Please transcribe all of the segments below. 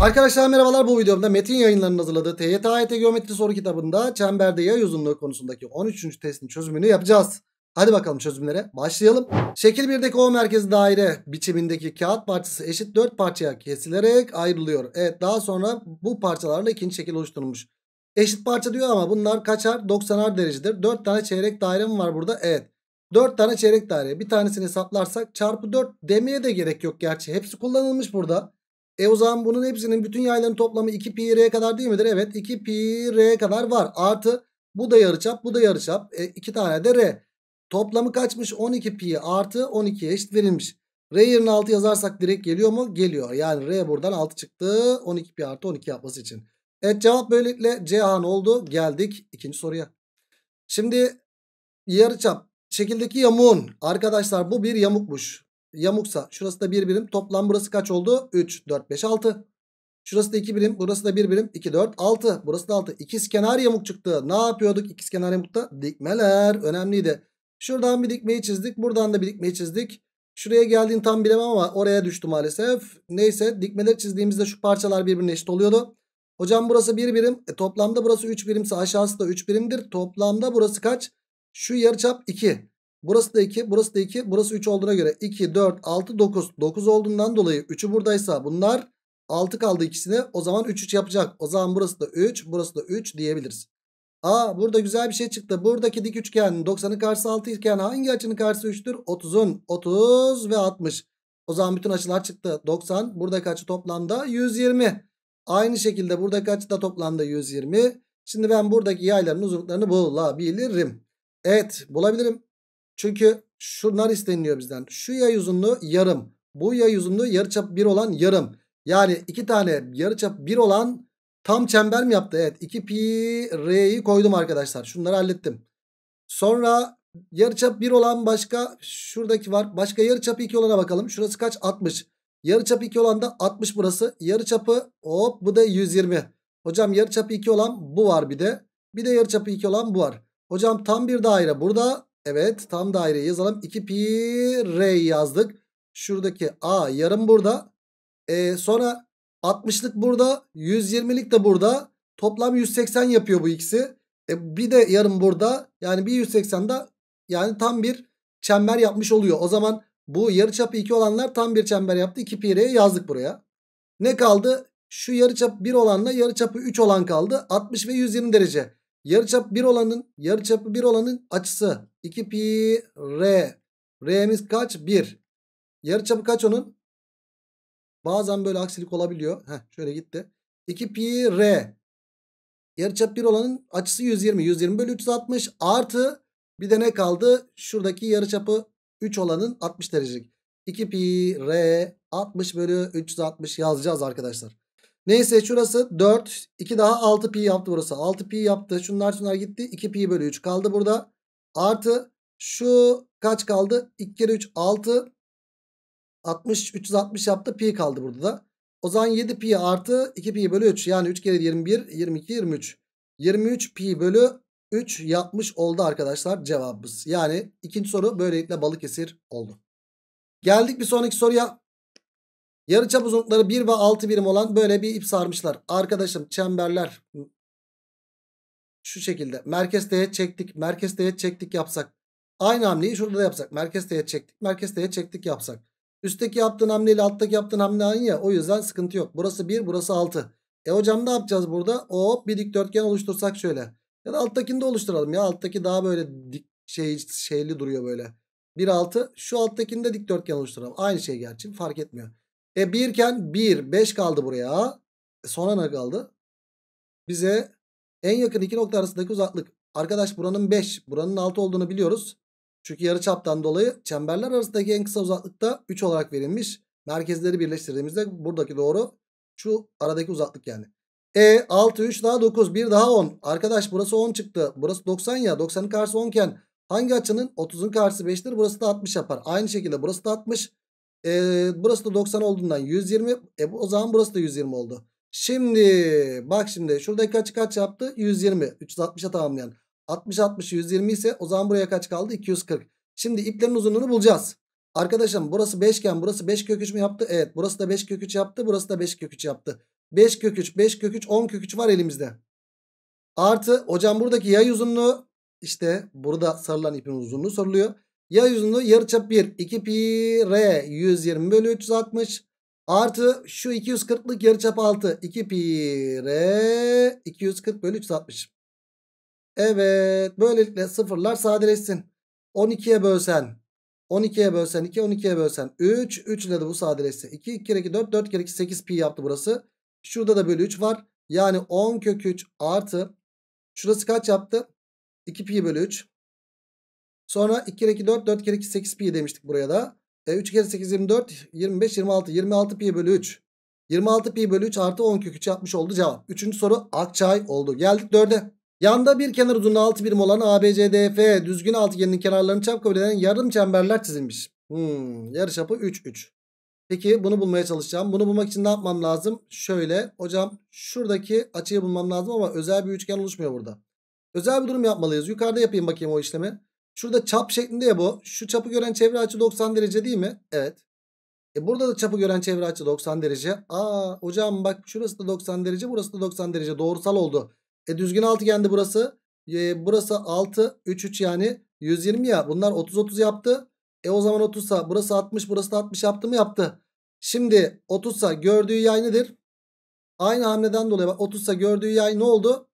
Arkadaşlar merhabalar bu videomda Metin yayınlarının hazırladığı TYT AYT Geometri soru kitabında çemberde yay uzunluğu konusundaki 13. testin çözümünü yapacağız. Hadi bakalım çözümlere başlayalım. Şekil 1'deki O merkezi daire biçimindeki kağıt parçası eşit 4 parçaya kesilerek ayrılıyor. Evet daha sonra bu parçalarla ikinci şekil oluşturulmuş. Eşit parça diyor ama bunlar kaçar? 90'ar derecedir. 4 tane çeyrek daire mi var burada? Evet. 4 tane çeyrek daire. Bir tanesini hesaplarsak çarpı 4 demeye de gerek yok gerçi. Hepsi kullanılmış burada. E o zaman bunun hepsinin bütün yayların toplamı 2 pi r kadar değil midir? Evet 2 pi r kadar var. Artı bu da yarıçap bu da yarıçap. e, iki tane de r. Toplamı kaçmış? 12 pi artı 12 eşit verilmiş. R yerine 6 yazarsak direkt geliyor mu? Geliyor. Yani R buradan 6 çıktı. 12 pi artı 12 yapması için. Evet cevap böylelikle C Cihan oldu. Geldik ikinci soruya. Şimdi yarıçap şekildeki yamuğun arkadaşlar bu bir yamukmuş yamuksa şurası da 1 birim. Toplam burası kaç oldu? 3, 4, 5, 6. Şurası da 2 birim. Burası da 1 birim. 2, 4, 6. Burası da 6. İkizkenar yamuk çıktı. Ne yapıyorduk ikizkenar yamukta? Dikmeler önemliydi. Şuradan bir dikmeyi çizdik. Buradan da bir dikmeyi çizdik. Şuraya geldiğini tam bilemem ama oraya düştü maalesef. Neyse dikmeler çizdiğimizde şu parçalar birbirine eşit oluyordu. Hocam burası 1 birim. E, toplamda burası 3 birimse aşağısı da 3 birimdir. Toplamda burası kaç? Şu yarıçap 2. Burası da 2, burası da 2, burası 3 olduğuna göre 2, 4, 6, 9. 9 olduğundan dolayı 3'ü buradaysa bunlar 6 kaldı ikisine. O zaman 3, 3 yapacak. O zaman burası da 3, burası da 3 diyebiliriz. Aa burada güzel bir şey çıktı. Buradaki dik üçgen 90'ın karşısı 6 iken hangi açının karşısı 3'tür? 30'un 30 ve 60. O zaman bütün açılar çıktı. 90 Burada kaçı toplamda 120. Aynı şekilde burada kaçı da toplamda 120. Şimdi ben buradaki yayların uzunluklarını bulabilirim. Evet bulabilirim. Çünkü şunlar isteniliyor bizden. Şu yay uzunluğu yarım. Bu yay uzunluğu yarıçap 1 olan yarım. Yani iki tane yarıçap 1 olan tam çember mi yaptı? Evet 2 pi r'yi koydum arkadaşlar. Şunları hallettim. Sonra yarıçap 1 olan başka şuradaki var. Başka yarıçap 2 olana bakalım. Şurası kaç? 60. Yarıçap 2 olan da 60 burası. Yarıçapı hop bu da 120. Hocam yarıçap 2 olan bu var bir de. Bir de yarıçapı 2 olan bu var. Hocam tam bir daire burada Evet tam daireyi yazalım. 2 pi r yazdık. Şuradaki a yarım burada. E, sonra 60'lık burada. 120'lik de burada. Toplam 180 yapıyor bu ikisi. E, bir de yarım burada. Yani bir 180 da yani tam bir çember yapmış oluyor. O zaman bu yarıçapı 2 olanlar tam bir çember yaptı. 2 pi r yazdık buraya. Ne kaldı? Şu yarıçap 1 olanla yarıçapı 3 olan kaldı. 60 ve 120 derece. Yarıçap 1 olanın yarıçapı 1 olanın açısı 2 pi r. R'miz kaç? 1. Yarıçapı kaç onun? Bazen böyle aksilik olabiliyor. Heh, şöyle gitti. 2 pi r. Yarıçap 1 olanın açısı 120. 120 bölü 360 artı bir de ne kaldı? Şuradaki yarıçapı 3 olanın 60 derecelik. 2 pi r 60 bölü 360 yazacağız arkadaşlar. Neyse şurası 4. 2 daha 6 pi yaptı burası. 6 pi yaptı. Şunlar şunlar gitti. 2 pi bölü 3 kaldı burada. Artı şu kaç kaldı? 2 kere 3 6. 60 360 yaptı. Pi kaldı burada da. O zaman 7 pi artı 2 pi bölü 3. Yani 3 kere 21 22 23. 23 pi bölü 3 yapmış oldu arkadaşlar cevabımız. Yani ikinci soru böylelikle balık esir oldu. Geldik bir sonraki soruya. Yarıçap uzunlukları 1 ve 6 birim olan böyle bir ip sarmışlar. Arkadaşım çemberler şu şekilde merkez teğet çektik, merkez teğet çektik yapsak. Aynı hamleyi şurada da yapsak. Merkez teğet çektik, merkez teğet çektik yapsak. Üstteki yaptığın hamle ile alttaki yaptığın hamle aynı ya. O yüzden sıkıntı yok. Burası 1, burası 6. E hocam ne yapacağız burada? Hop bir dikdörtgen oluştursak şöyle. Ya da alttakini de oluşturalım ya. Alttaki daha böyle dik şey şeyli duruyor böyle. 1 6 şu alttakini de dikdörtgen oluşturalım. Aynı şey gerçi fark etmiyor. E 1 iken 1 5 kaldı buraya. E sonra ne kaldı? Bize en yakın iki nokta arasındaki uzaklık. Arkadaş buranın 5 buranın 6 olduğunu biliyoruz. Çünkü yarı çaptan dolayı çemberler arasındaki en kısa uzaklık da 3 olarak verilmiş. Merkezleri birleştirdiğimizde buradaki doğru şu aradaki uzaklık yani. E 6 3 daha 9 1 daha 10. Arkadaş burası 10 çıktı. Burası 90 ya 90'ın karşısı 10 iken hangi açının 30'un karşısı 5'tir burası da 60 yapar. Aynı şekilde burası da 60. E, burası da 90 olduğundan 120. E, o zaman burası da 120 oldu. Şimdi bak şimdi şuradaki kaç kaç yaptı? 120. 360'a tamamlayan. 60 60 120 ise o zaman buraya kaç kaldı? 240. Şimdi iplerin uzunluğunu bulacağız. Arkadaşım burası 5 iken burası 5 kök 3 mü yaptı? Evet burası da 5 kök 3 yaptı. Burası da 5 kök 3 yaptı. 5 kök 3 5 kök 3 10 kök 3 var elimizde. Artı hocam buradaki yay uzunluğu işte burada sarılan ipin uzunluğu soruluyor. Ya yüzünde yarıçap 1 2 pi r 120 bölü 360 artı şu 240'lık yarıçap 6 2 pi r 240 bölü 360. Evet böylelikle sıfırlar sadeleşsin. 12'ye bölsen 12'ye bölsen 2 12'ye bölsen 3 3 ile de bu sadeleşse 2 2 kere 2 4 4 kere 2 8 pi yaptı burası. Şurada da bölü 3 var. Yani 10 kök 3 artı şurası kaç yaptı? 2 pi bölü 3 Sonra 2 kere 2 4 4 kere 2 8 pi demiştik buraya da. E, 3 kere 8 24 25 26 26 pi bölü 3. 26 pi bölü 3 artı 10 kök 3 yapmış oldu cevap. Üçüncü soru akçay oldu. Geldik dörde Yanda bir kenar uzunluğu 6 birim olan ABCDF düzgün altıgenin kenarlarını çap kabul eden yarım çemberler çizilmiş. Hmm, yarıçapı 3 3. Peki bunu bulmaya çalışacağım. Bunu bulmak için ne yapmam lazım? Şöyle hocam şuradaki açıyı bulmam lazım ama özel bir üçgen oluşmuyor burada. Özel bir durum yapmalıyız. Yukarıda yapayım bakayım o işlemi. Şurada çap şeklinde ya bu. Şu çapı gören çevre açı 90 derece değil mi? Evet. E burada da çapı gören çevre açı 90 derece. Aa hocam bak şurası da 90 derece burası da 90 derece doğrusal oldu. E düzgün altıgendi burası. E, burası 6 3 3 yani 120 ya bunlar 30 30 yaptı. E o zaman 30 sa burası 60 burası da 60 yaptı mı yaptı. Şimdi 30 sa gördüğü yay nedir? Aynı hamleden dolayı bak 30 sa gördüğü yay ne oldu?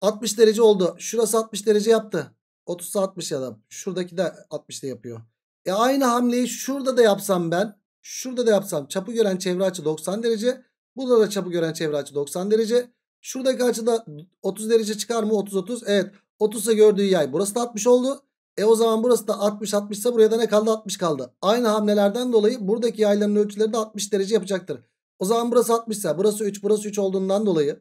60 derece oldu. Şurası 60 derece yaptı. 30'a 60 ya da şuradaki de 60'da yapıyor. E aynı hamleyi şurada da yapsam ben. Şurada da yapsam çapı gören çevre açı 90 derece. Burada da çapı gören çevre açı 90 derece. Şuradaki açıda 30 derece çıkar mı? 30-30. Evet. 30 ise gördüğü yay. Burası da 60 oldu. E o zaman burası da 60-60 ise buraya da ne kaldı? 60 kaldı. Aynı hamlelerden dolayı buradaki yayların ölçüleri de 60 derece yapacaktır. O zaman burası 60 ise burası 3 burası 3 olduğundan dolayı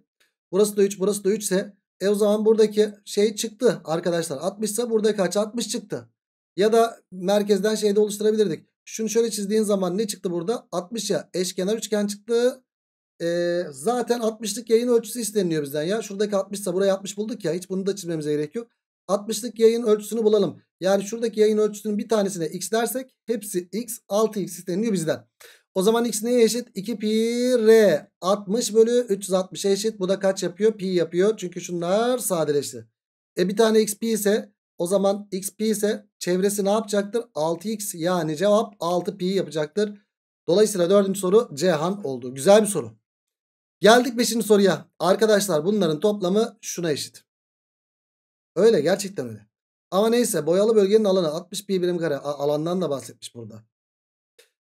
burası da 3 burası da 3 ise e o zaman buradaki şey çıktı arkadaşlar. 60 ise burada kaç? 60 çıktı. Ya da merkezden şeyde oluşturabilirdik. Şunu şöyle çizdiğin zaman ne çıktı burada? 60'ya eşkenar üçgen çıktı. Ee, zaten 60'lık yayın ölçüsü isteniyor bizden ya. Şuradaki 60 ise buraya 60 bulduk ya. Hiç bunu da çizmemize gerek yok. 60'lık yayın ölçüsünü bulalım. Yani şuradaki yayın ölçüsünün bir tanesine x dersek hepsi x 6x isteniyor bizden. O zaman x neye eşit? 2 pi r 60 bölü 360'a eşit. Bu da kaç yapıyor? Pi yapıyor. Çünkü şunlar sadeleşti. E bir tane x pi ise o zaman x pi ise çevresi ne yapacaktır? 6x yani cevap 6 pi yapacaktır. Dolayısıyla dördüncü soru Cihan oldu. Güzel bir soru. Geldik beşinci soruya. Arkadaşlar bunların toplamı şuna eşit. Öyle gerçekten öyle. Ama neyse boyalı bölgenin alanı 60 pi birim kare alandan da bahsetmiş burada.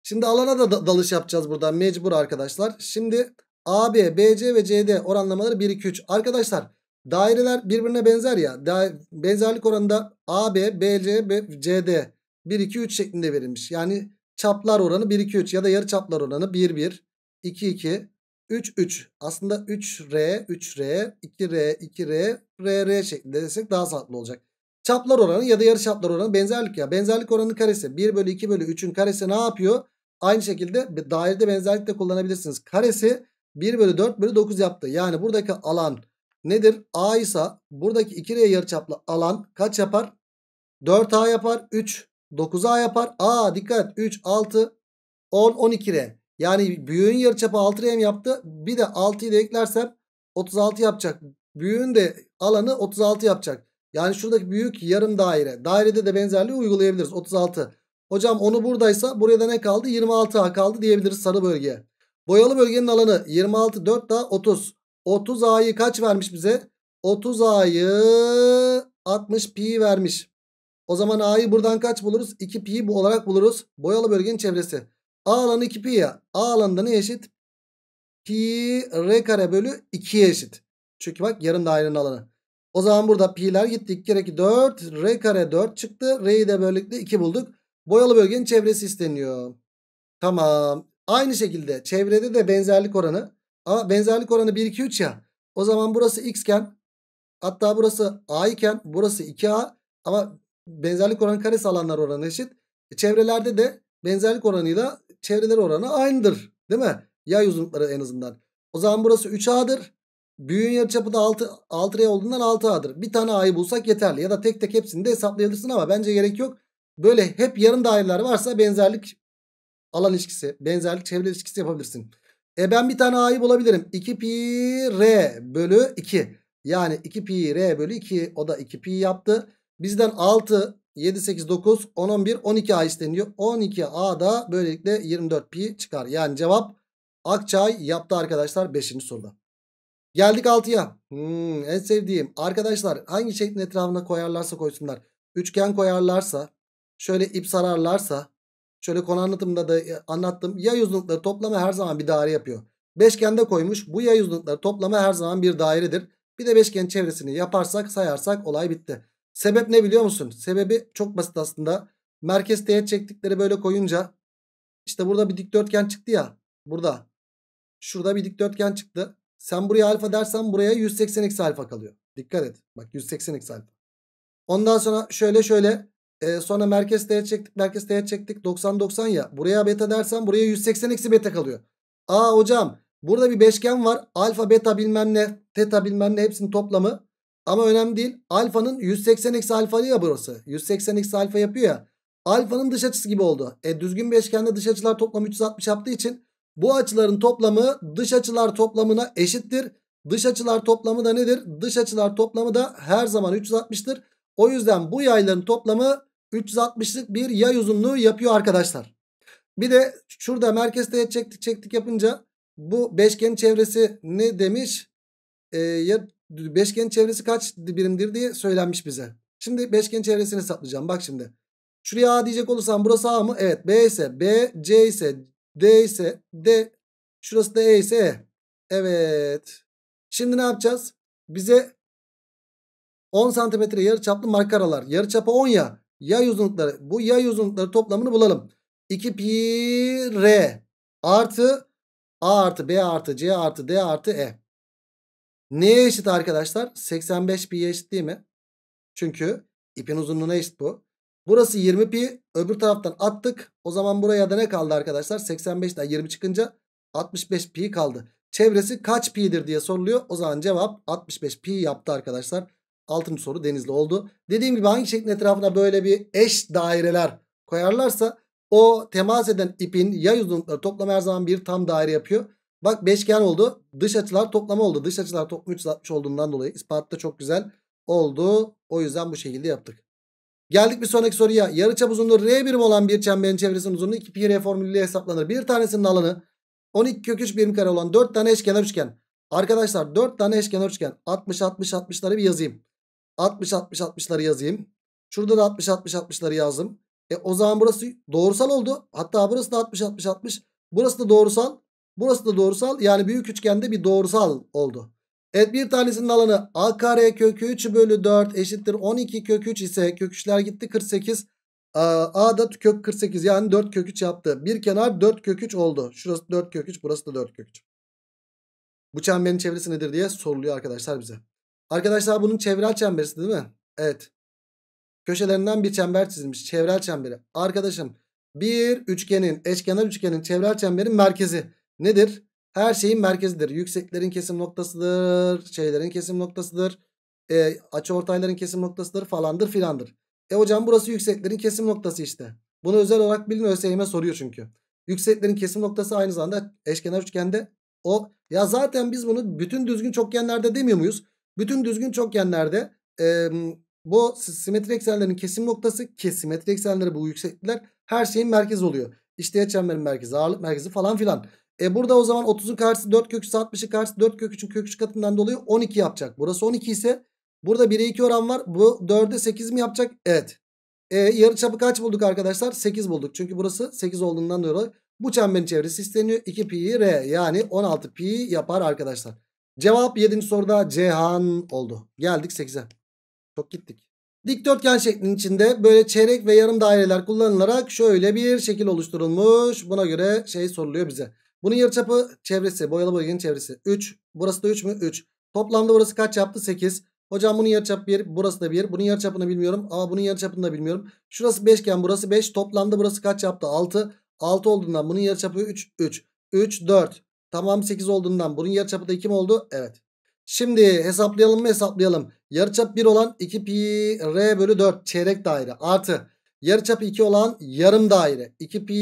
Şimdi alana da dalış yapacağız buradan mecbur arkadaşlar. Şimdi AB, BC ve CD oranlamaları 1, 2, 3. Arkadaşlar daireler birbirine benzer ya. Da benzerlik oranında AB, BC ve CD 1, 2, 3 şeklinde verilmiş. Yani çaplar oranı 1, 2, 3 ya da yarı çaplar oranı 1, 1, 2, 2, 3, 3. Aslında 3R, 3R, 2R, 2R, RR şeklinde desek daha sağlıklı olacak. Çaplar oranı ya da yarı çaplar oranı benzerlik ya. Benzerlik oranının karesi 1 bölü 2 bölü 3'ün karesi ne yapıyor? Aynı şekilde dairede benzerlik de kullanabilirsiniz. Karesi 1 bölü 4 bölü 9 yaptı. Yani buradaki alan nedir? A ise buradaki 2R yarıçaplı alan kaç yapar? 4A yapar. 3 9A yapar. A dikkat 3 6 10 12R. Yani büyüğün yarıçapı 6R yaptı? Bir de 6'yı da eklersem 36 yapacak. Büyüğün de alanı 36 yapacak. Yani şuradaki büyük yarım daire. Dairede de benzerliği uygulayabiliriz. 36. Hocam onu buradaysa buraya da ne kaldı? 26A kaldı diyebiliriz sarı bölgeye. Boyalı bölgenin alanı 26 4 daha 30. 30 A'yı kaç vermiş bize? 30 A'yı 60 pi vermiş. O zaman A'yı buradan kaç buluruz? 2 pi bu olarak buluruz. Boyalı bölgenin çevresi. A alanı 2 pi ya. A alanında ne eşit? Pi r kare bölü 2'ye eşit. Çünkü bak yarım dairenin alanı. O zaman burada pi'ler gitti. 2 kere 2 4. R kare 4 çıktı. R'yi de böylelikle 2 bulduk. Boyalı bölgenin çevresi isteniyor. Tamam. Aynı şekilde çevrede de benzerlik oranı. Ama benzerlik oranı 1 2 3 ya. O zaman burası x iken hatta burası a iken burası 2a ama benzerlik oranı karesi alanlar oranı eşit. E, çevrelerde de benzerlik oranıyla çevreler oranı aynıdır. Değil mi? Yay uzunlukları en azından. O zaman burası 3a'dır. Büyüğün yarıçapı da 6, 6R olduğundan 6A'dır. Bir tane A'yı bulsak yeterli. Ya da tek tek hepsini de hesaplayabilirsin ama bence gerek yok böyle hep yarım daireler varsa benzerlik alan ilişkisi, benzerlik çevre ilişkisi yapabilirsin. E ben bir tane a'yı bulabilirim. 2 pi r bölü 2. Yani 2 pi r bölü 2 o da 2 pi yaptı. Bizden 6, 7, 8, 9, 10, 11, 12 a isteniyor. 12 a da böylelikle 24 pi çıkar. Yani cevap Akçay yaptı arkadaşlar 5. soruda. Geldik 6'ya. Hmm, en sevdiğim. Arkadaşlar hangi şeklin etrafına koyarlarsa koysunlar. Üçgen koyarlarsa şöyle ip sararlarsa şöyle konu anlatımda da e, anlattım. Yay uzunlukları toplamı her zaman bir daire yapıyor. Beşgende koymuş. Bu yay uzunlukları toplamı her zaman bir dairedir. Bir de beşgen çevresini yaparsak sayarsak olay bitti. Sebep ne biliyor musun? Sebebi çok basit aslında. Merkez teğet çektikleri böyle koyunca işte burada bir dikdörtgen çıktı ya. Burada. Şurada bir dikdörtgen çıktı. Sen buraya alfa dersen buraya 180x alfa kalıyor. Dikkat et. Bak 180x alfa. Ondan sonra şöyle şöyle e, sonra merkez teğet çektik merkez teğet çektik 90-90 ya. Buraya beta dersen buraya 180 eksi beta kalıyor. Aa hocam burada bir beşgen var. Alfa beta bilmem ne teta bilmem ne hepsinin toplamı. Ama önemli değil. Alfanın 180 eksi alfa ya burası. 180 eksi alfa yapıyor ya. Alfanın dış açısı gibi oldu. E, düzgün bir eşkende dış açılar toplamı 360 yaptığı için bu açıların toplamı dış açılar toplamına eşittir. Dış açılar toplamı da nedir? Dış açılar toplamı da her zaman 360'tır. O yüzden bu yayların toplamı 360'lık bir yay uzunluğu yapıyor arkadaşlar. Bir de şurada merkezde çektik çektik yapınca bu beşgen çevresi ne demiş? Ee, ya beşgen çevresi kaç birimdir diye söylenmiş bize. Şimdi beşgen çevresini hesaplayacağım. Bak şimdi. Şuraya A diyecek olursam burası A mı? Evet. B ise B, C ise D ise D. Şurası da E ise E. Evet. Şimdi ne yapacağız? Bize 10 santimetre yarı çaplı markaralar yarı Yarıçapı 10 ya. Yay uzunlukları. Bu yay uzunlukları toplamını bulalım. 2 pi r artı a artı b artı c artı d artı e. Neye eşit arkadaşlar? 85 pi'ye eşit değil mi? Çünkü ipin uzunluğuna eşit bu. Burası 20 pi. Öbür taraftan attık. O zaman buraya da ne kaldı arkadaşlar? 85'ten 20 çıkınca 65 pi kaldı. Çevresi kaç pi'dir diye soruluyor. O zaman cevap 65 pi yaptı arkadaşlar. Altıncı soru denizli oldu. Dediğim gibi hangi şeklin etrafına böyle bir eş daireler koyarlarsa o temas eden ipin yay uzunlukları toplam her zaman bir tam daire yapıyor. Bak beşgen oldu. Dış açılar toplamı oldu. Dış açılar toplamı 360 olduğundan dolayı ispatta çok güzel oldu. O yüzden bu şekilde yaptık. Geldik bir sonraki soruya. Yarıçap uzunluğu R birim olan bir çemberin çevresinin uzunluğu 2 pi R formülüyle hesaplanır. Bir tanesinin alanı 12 kök 3 birim kare olan 4 tane eşkenar üçgen. Arkadaşlar 4 tane eşkenar üçgen 60 60 60'ları bir yazayım. 60 60 60 60'ları yazayım. Şurada da 60 60 60'ları yazdım. E o zaman burası doğrusal oldu. Hatta burası da 60 60 60. Burası da doğrusal. Burası da doğrusal. Yani büyük üçgende bir doğrusal oldu. Evet bir tanesinin alanı a kare kökü 3 bölü 4 eşittir 12 kök 3 ise kök 3'ler gitti 48. Ee, a da kök 48 yani 4 kök 3 yaptı. Bir kenar 4 kök 3 oldu. Şurası 4 kök 3 burası da 4 kök 3. Bu çemberin çevresi nedir diye soruluyor arkadaşlar bize. Arkadaşlar bunun çevrel çemberisi değil mi? Evet. Köşelerinden bir çember çizilmiş. Çevrel çemberi. Arkadaşım bir üçgenin, eşkenar üçgenin çevrel çemberin merkezi nedir? Her şeyin merkezidir. Yükseklerin kesim noktasıdır. Şeylerin kesim noktasıdır. E, açıortayların kesim noktasıdır falandır filandır. E hocam burası yükseklerin kesim noktası işte. Bunu özel olarak bilin ÖSYM soruyor çünkü. Yükseklerin kesim noktası aynı zamanda eşkenar üçgende o. Ya zaten biz bunu bütün düzgün çokgenlerde demiyor muyuz? Bütün düzgün çokgenlerde e, bu simetri eksenlerin kesim noktası ki simetri eksenleri bu yükseklikler her şeyin merkezi oluyor. İşte çemberin merkezi, ağırlık merkezi falan filan. E burada o zaman 30'un karşısı 4 kök 60'ın karşısı 4 kök 3'ün kök 3 katından dolayı 12 yapacak. Burası 12 ise burada 1'e 2 oran var. Bu 4'e 8 mi yapacak? Evet. E yarı çapı kaç bulduk arkadaşlar? 8 bulduk. Çünkü burası 8 olduğundan dolayı bu çemberin çevresi isteniyor. 2 pi r yani 16 pi yapar arkadaşlar. Cevap 7. soruda Cihan oldu. Geldik 8'e. Çok gittik. Dikdörtgen şeklinin içinde böyle çeyrek ve yarım daireler kullanılarak şöyle bir şekil oluşturulmuş. Buna göre şey soruluyor bize. Bunun yarıçapı çevresi, boyalı bölgenin çevresi 3. Burası da 3 mü? 3. Toplamda burası kaç yaptı? 8. Hocam bunun yarıçapı 1, burası da 1. Bunun yarıçapını bilmiyorum. Aa bunun yarıçapını da bilmiyorum. Şurası 5 iken burası 5. Toplamda burası kaç yaptı? 6. 6 olduğundan bunun yarıçapı 3, 3. 3, 4. Tamam 8 olduğundan bunun yarıçapı da 2 mi oldu? Evet. Şimdi hesaplayalım mı hesaplayalım. Yarıçap 1 olan 2 pi r bölü 4 çeyrek daire artı yarıçap 2 olan yarım daire 2 pi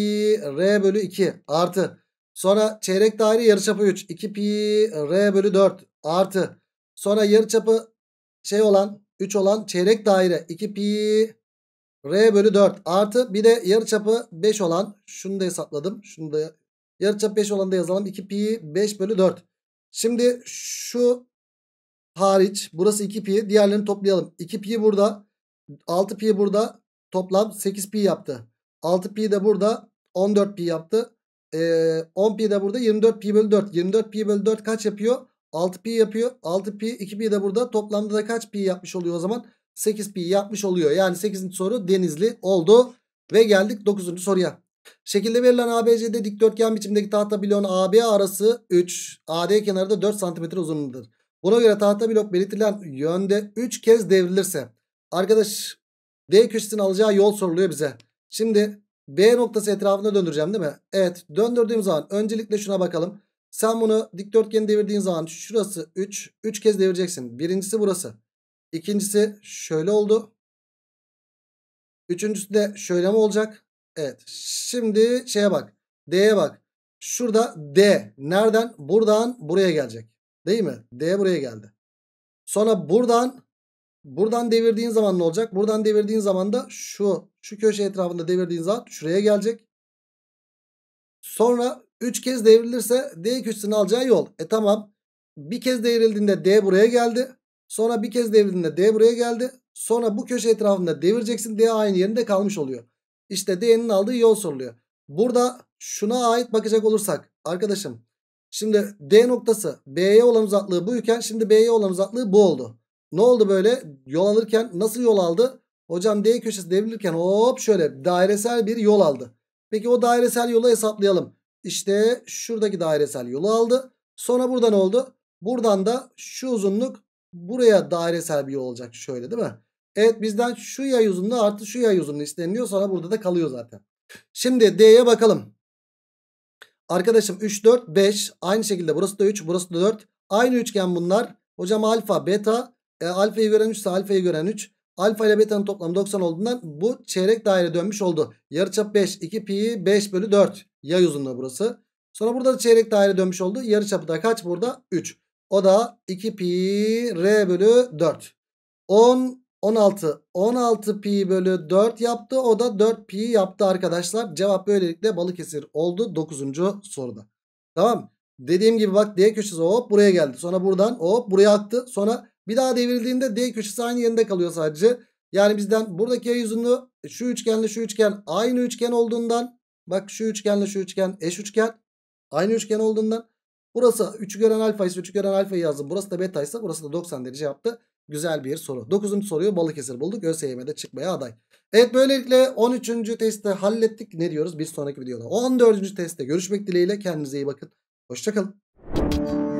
r bölü 2 artı sonra çeyrek daire yarıçapı 3 2 pi r bölü 4 artı sonra yarıçapı şey olan 3 olan çeyrek daire 2 pi r bölü 4 artı bir de yarıçapı 5 olan şunu da hesapladım. Şunu da Yarıçap 5 olanı da yazalım. 2pi 5 bölü 4. Şimdi şu hariç burası 2pi. Diğerlerini toplayalım. 2pi burada. 6pi burada. Toplam 8pi yaptı. 6pi de burada 14pi yaptı. Ee, 10pi de burada 24pi bölü 4. 24pi bölü 4 kaç yapıyor? 6pi yapıyor. 6pi 2pi de burada. Toplamda da kaç pi yapmış oluyor o zaman? 8pi yapmış oluyor. Yani 8. soru denizli oldu. Ve geldik 9. soruya. Şekilde verilen ABCD dikdörtgen biçimdeki tahta bloğun AB arası 3, AD kenarı da 4 cm uzunluğudur. Buna göre tahta blok belirtilen yönde 3 kez devrilirse arkadaş D köşesini alacağı yol soruluyor bize. Şimdi B noktası etrafında döndüreceğim değil mi? Evet döndürdüğüm zaman öncelikle şuna bakalım. Sen bunu dikdörtgeni devirdiğin zaman şurası 3. 3 kez devireceksin. Birincisi burası. İkincisi şöyle oldu. Üçüncüsü de şöyle mi olacak? Evet şimdi şeye bak. D'ye bak. Şurada D nereden? Buradan buraya gelecek. Değil mi? D buraya geldi. Sonra buradan buradan devirdiğin zaman ne olacak? Buradan devirdiğin zaman da şu şu köşe etrafında devirdiğin zaman şuraya gelecek. Sonra 3 kez devrilirse D köşesini alacağı yol. E tamam. Bir kez devrildiğinde D buraya geldi. Sonra bir kez devrildiğinde D buraya geldi. Sonra bu köşe etrafında devireceksin. D aynı yerinde kalmış oluyor. İşte D'nin aldığı yol soruluyor. Burada şuna ait bakacak olursak arkadaşım. Şimdi D noktası B'ye olan uzaklığı buyken şimdi B'ye olan uzaklığı bu oldu. Ne oldu böyle? Yol alırken nasıl yol aldı? Hocam D köşesi devrilirken hop şöyle dairesel bir yol aldı. Peki o dairesel yolu hesaplayalım. İşte şuradaki dairesel yolu aldı. Sonra burada ne oldu? Buradan da şu uzunluk buraya dairesel bir yol olacak. Şöyle değil mi? Evet bizden şu yay uzunluğu artı şu yay uzunluğu isteniliyor. Sonra burada da kalıyor zaten. Şimdi D'ye bakalım. Arkadaşım 3, 4, 5. Aynı şekilde burası da 3, burası da 4. Aynı üçgen bunlar. Hocam alfa, beta. E, alfayı gören 3 ise alfayı gören 3. Alfa ile beta'nın toplamı 90 olduğundan bu çeyrek daire dönmüş oldu. Yarıçap 5, 2 pi 5 bölü 4. Yay uzunluğu burası. Sonra burada da çeyrek daire dönmüş oldu. Yarıçapı da kaç burada? 3. O da 2 pi r bölü 4. 10 16 16 pi bölü 4 yaptı. O da 4 pi yaptı arkadaşlar. Cevap böylelikle Balıkesir oldu 9. soruda. Tamam. Dediğim gibi bak D köşesi hop buraya geldi. Sonra buradan hop buraya aktı. Sonra bir daha devrildiğinde D köşesi aynı yerinde kalıyor sadece. Yani bizden buradaki yüzünü şu üçgenle şu üçgen aynı üçgen olduğundan bak şu üçgenle şu üçgen eş üçgen aynı üçgen olduğundan burası 3'ü alfa ise 3'ü alfa yazdım. Burası da beta ise burası da 90 derece yaptı. Güzel bir soru. 9. soruyu Balıkesir bulduk. ÖSYM'de çıkmaya aday. Evet böylelikle 13. testi hallettik. Ne diyoruz? Bir sonraki videoda 14. testte görüşmek dileğiyle. Kendinize iyi bakın. Hoşçakalın.